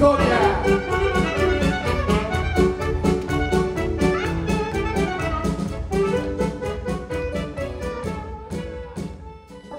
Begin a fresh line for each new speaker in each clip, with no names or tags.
vitória.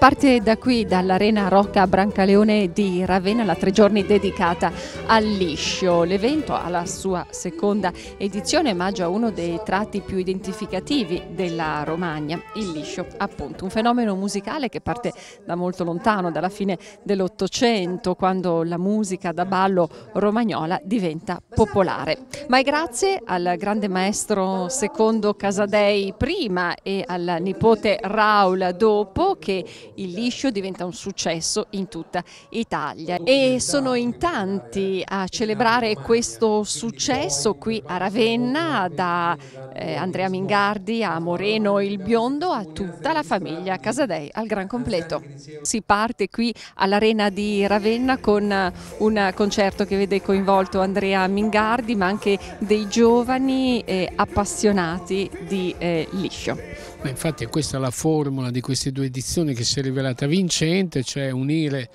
parte da qui, dall'Arena Rocca Brancaleone di Ravenna, la tre giorni dedicata al liscio. L'evento alla sua seconda edizione omaggia uno dei tratti più identificativi della Romagna, il liscio, appunto, un fenomeno musicale che parte da molto lontano, dalla fine dell'Ottocento, quando la musica da ballo romagnola diventa popolare. Ma è grazie al grande maestro secondo Casadei prima e al nipote Raul dopo che il liscio diventa un successo in tutta Italia e sono in tanti a celebrare questo successo qui a Ravenna da eh, Andrea Mingardi a Moreno il Biondo a tutta la famiglia Casadei al gran completo. Si parte qui all'arena di Ravenna con eh, un concerto che vede coinvolto Andrea Mingardi ma anche dei giovani eh, appassionati di eh, liscio.
Ma infatti questa è la formula di queste due edizioni che si rivelata vincente, cioè unire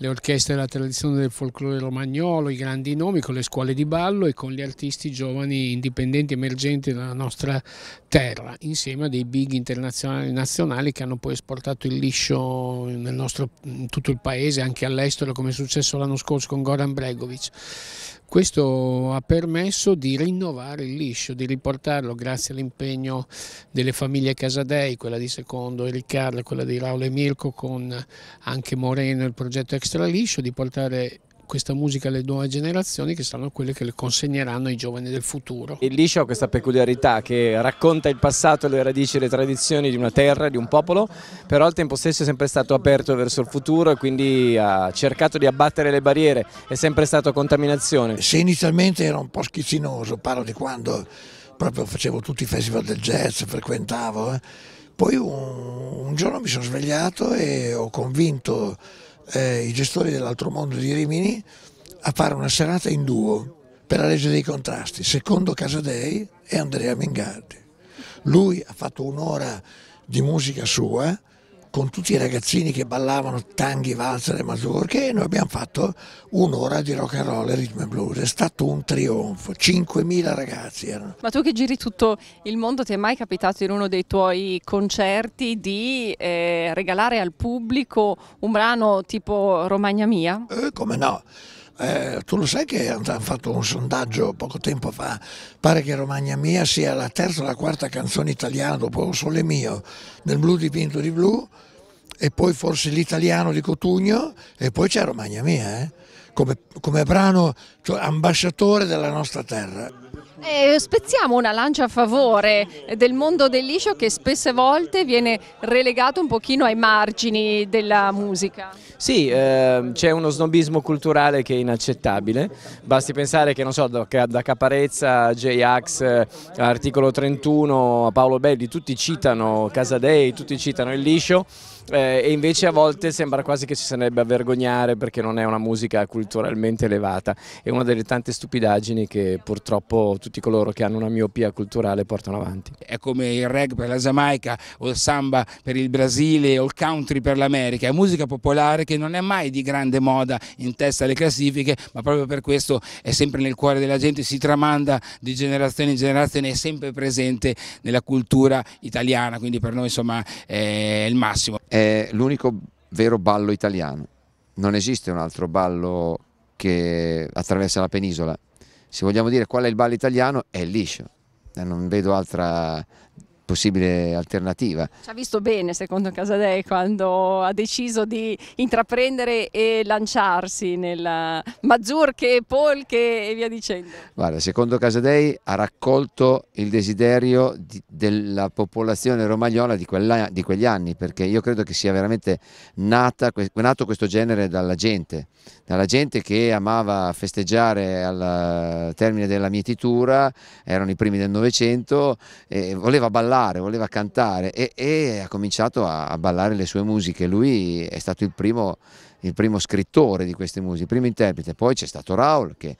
le orchestre della tradizione del folklore romagnolo, i grandi nomi con le scuole di ballo e con gli artisti giovani indipendenti emergenti della nostra terra, insieme a dei big internazionali nazionali che hanno poi esportato il liscio nel nostro, in tutto il paese, anche all'estero, come è successo l'anno scorso con Goran Bregovic. Questo ha permesso di rinnovare il liscio, di riportarlo grazie all'impegno delle famiglie Casadei, quella di Secondo e Riccardo, quella di Raul e Mirko con anche Moreno il progetto Extra Liscio, di portare questa musica alle nuove generazioni che saranno quelle che le consegneranno ai giovani del futuro. Il liscio ha questa peculiarità che racconta il passato, le radici, le tradizioni di una terra, di un popolo, però al tempo stesso è sempre stato aperto verso il futuro e quindi ha cercato di abbattere le barriere, è sempre stato contaminazione.
Se inizialmente era un po' schizzinoso, parlo di quando proprio facevo tutti i festival del jazz, frequentavo, eh. poi un, un giorno mi sono svegliato e ho convinto eh, i gestori dell'altro mondo di Rimini a fare una serata in duo per la legge dei contrasti, secondo Casadei e Andrea Mingardi. Lui ha fatto un'ora di musica sua, con tutti i ragazzini che ballavano tanghi, valzer e mazurche e noi abbiamo fatto un'ora di rock and roll e rhythm and blues, è stato un trionfo, 5.000 ragazzi erano.
Ma tu che giri tutto il mondo ti è mai capitato in uno dei tuoi concerti di eh, regalare al pubblico un brano tipo Romagna Mia?
Eh, come no? Eh, tu lo sai che hanno fatto un sondaggio poco tempo fa, pare che Romagna Mia sia la terza o la quarta canzone italiana dopo Sole Mio, nel blu dipinto di blu, e poi forse l'italiano di Cotugno e poi c'è Romagna Mia, eh? come, come, brano cioè, ambasciatore della nostra terra.
Eh, spezziamo una lancia a favore del mondo del liscio che spesse volte viene relegato un pochino ai margini della musica.
Sì, eh, c'è uno snobismo culturale che è inaccettabile, basti pensare che so, da, da, Caparezza a J-Ax, eh, articolo 31, a Paolo Belli, tutti citano Casadei, tutti citano il liscio, eh, e invece a volte sembra quasi che ci sarebbe a vergognare perché non è una musica culturalmente elevata, è una delle tante stupidaggini che purtroppo tutti coloro che hanno una miopia culturale portano avanti. È come il reggae per la Giamaica o il samba per il Brasile o il country per l'America, è musica popolare che non è mai di grande moda in testa alle classifiche, ma proprio per questo è sempre nel cuore della gente, si tramanda di
generazione in generazione, è sempre presente nella cultura italiana, quindi per noi insomma è il massimo è l'unico vero ballo italiano. Non esiste un altro ballo che attraversa la penisola. Se vogliamo dire qual è il ballo italiano, è il liscio. Eh, non vedo altra possibile alternativa.
Ci ha
visto bene secondo Casadei quando ha deciso di intraprendere e lanciarsi nella Mazurche, Polche e via dicendo.
Guarda, secondo Casadei ha raccolto il desiderio di, della popolazione romagnola di, quella, di, quegli anni perché io credo che sia veramente nata, nato questo genere dalla gente, dalla gente che amava festeggiare al termine della mietitura, erano i primi del Novecento e voleva ballare ballare, voleva cantare e, e ha cominciato a, a, ballare le sue musiche. Lui è stato il primo, il primo scrittore di queste musiche, il primo interprete. Poi c'è stato Raul che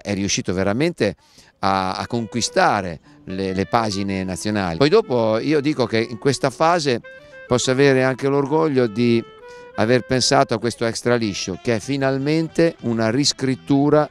è riuscito veramente a, a conquistare le, le, pagine nazionali. Poi dopo io dico che in questa fase posso avere anche l'orgoglio di aver pensato a questo extra liscio che è finalmente una riscrittura.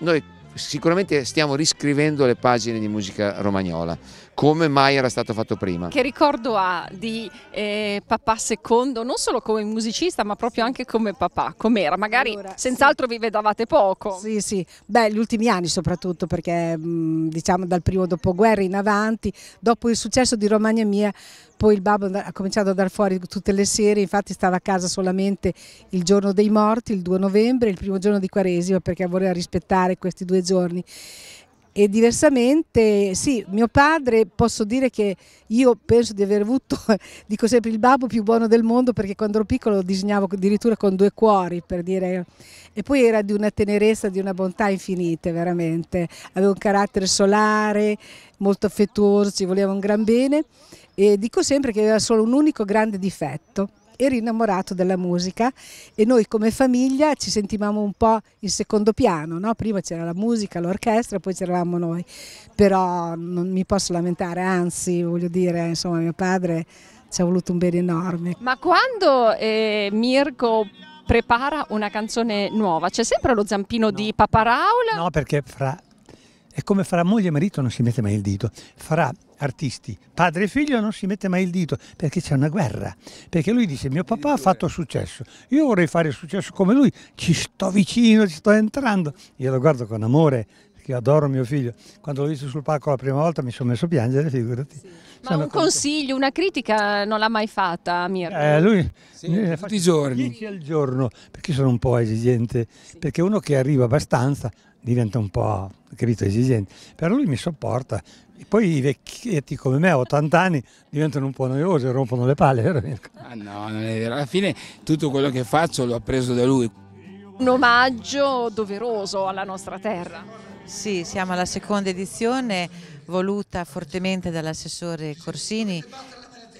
Noi sicuramente stiamo riscrivendo le pagine di musica romagnola come mai era stato fatto prima. Che
ricordo ha di eh, papà secondo, non solo come musicista ma proprio anche come papà, com'era? Magari
allora, senz'altro sì. vi vedavate poco. Sì, sì, beh gli ultimi anni soprattutto perché diciamo dal primo dopoguerra in avanti, dopo il successo di Romagna Mia, poi il babbo ha cominciato a dar fuori tutte le sere, infatti stava a casa solamente il giorno dei morti, il 2 novembre, il primo giorno di Quaresima perché voleva rispettare questi due giorni e diversamente sì, mio padre posso dire che io penso di aver avuto, dico sempre il babbo più buono del mondo perché quando ero piccolo disegnavo addirittura con due cuori per dire e poi era di una tenerezza, di una bontà infinite veramente, aveva un carattere solare, molto affettuoso, ci voleva un gran bene e dico sempre che aveva solo un unico grande difetto era innamorato della musica e noi come famiglia ci sentivamo un po' in secondo piano, no? prima c'era la musica, l'orchestra, poi c'eravamo noi, però non mi posso lamentare, anzi voglio dire, insomma mio padre ci ha voluto
un bene enorme.
Ma quando eh, Mirko prepara una canzone nuova, c'è sempre lo zampino no. di Paparaula?
No, perché fra... è come fra moglie e marito non si mette mai il dito, fra artisti, padre e figlio non si mette mai il dito perché c'è una guerra, perché lui dice mio papà ha fatto successo, io vorrei fare successo come lui, ci sto vicino, ci sto entrando, io lo guardo con amore perché adoro mio figlio, quando l'ho visto sul palco la prima volta mi sono messo a piangere, figurati. Sì. Ma un conto.
consiglio, una critica non l'ha mai fatta Mirko? Eh, lui
sì, ne tutti i giorni. 10 al giorno, perché sono un po' esigente, sì. perché uno che arriva abbastanza diventa un po' capito, esigente, però lui mi sopporta, poi i vecchietti come me a 80 anni diventano un po' noiosi e rompono le palle, vero?
Ah no, non è vero. Alla fine tutto quello che faccio l'ho preso da lui.
Un omaggio doveroso alla nostra terra.
Sì, siamo alla seconda edizione voluta fortemente dall'assessore Corsini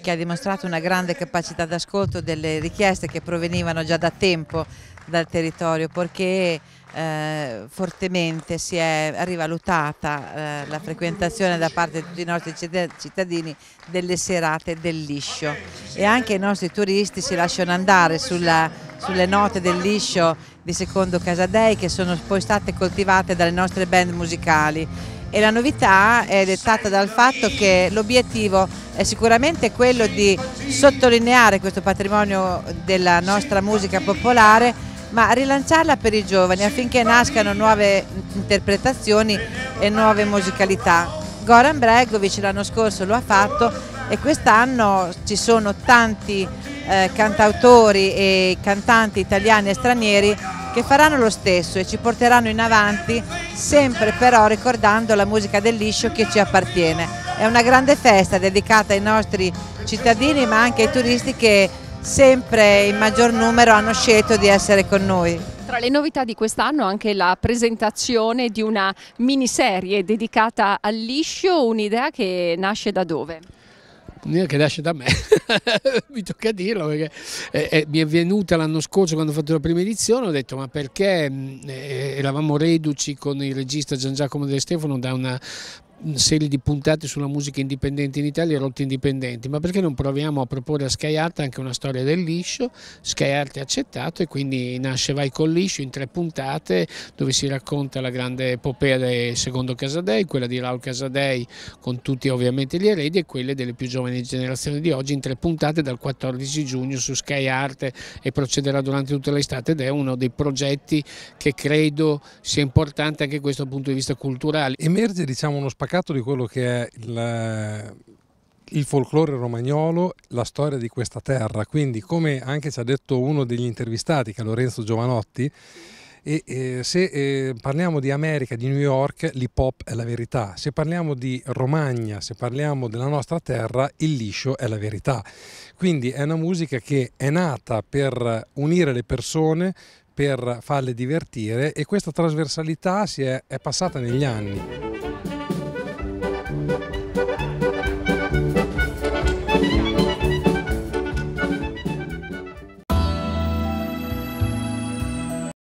che ha dimostrato una grande capacità d'ascolto delle richieste che provenivano già da tempo dal territorio perché eh, fortemente, si è rivalutata eh, la frequentazione da parte di tutti i nostri cittadini delle serate del liscio e anche i nostri turisti si lasciano andare sulla, sulle note del liscio di Secondo Casadei che sono poi state coltivate dalle nostre band musicali e la novità è dettata dal fatto che l'obiettivo è sicuramente quello di sottolineare questo patrimonio della nostra musica popolare ma rilanciarla per i giovani affinché nascano nuove interpretazioni e nuove musicalità. Goran Bregovic l'anno scorso lo ha fatto e quest'anno ci sono tanti eh, cantautori e cantanti italiani e stranieri che faranno lo stesso e ci porteranno in avanti sempre però ricordando la musica del liscio che ci appartiene. È una grande festa dedicata ai nostri cittadini ma anche ai turisti che sempre in maggior numero hanno scelto di essere con noi.
Tra le novità di quest'anno anche la presentazione di una miniserie dedicata al liscio, un'idea che nasce da dove?
Un'idea che nasce da me, mi tocca dirlo perché eh, eh, mi è venuta l'anno scorso quando ho fatto la prima edizione, ho detto ma perché mm, eh, eravamo reduci con il regista Gian Giacomo De Stefano da una serie di puntate sulla musica indipendente in Italia e rotte indipendenti, ma perché non proviamo a proporre a Sky Art anche una storia del liscio? Sky Art è accettato e quindi nasce Vai col liscio in tre puntate dove si racconta la grande epopea del secondo Casadei, quella di Raul Casadei con tutti ovviamente gli eredi e quelle delle più giovani generazioni di oggi in tre puntate dal 14 giugno su Sky Art e procederà durante tutta l'estate ed è uno dei progetti che credo sia importante anche da questo punto di vista
culturale. Emerge diciamo uno spazio spaccato di quello che è il, il folklore romagnolo, la storia di questa terra. Quindi, come anche ci ha detto uno degli intervistati, che è Lorenzo Giovanotti, e, eh, se eh, parliamo di America, di New York, l'hip hop è la verità. Se parliamo di Romagna, se parliamo della nostra terra, il liscio è la verità. Quindi è una musica che è nata per unire le persone, per farle divertire e questa trasversalità è, è passata negli anni.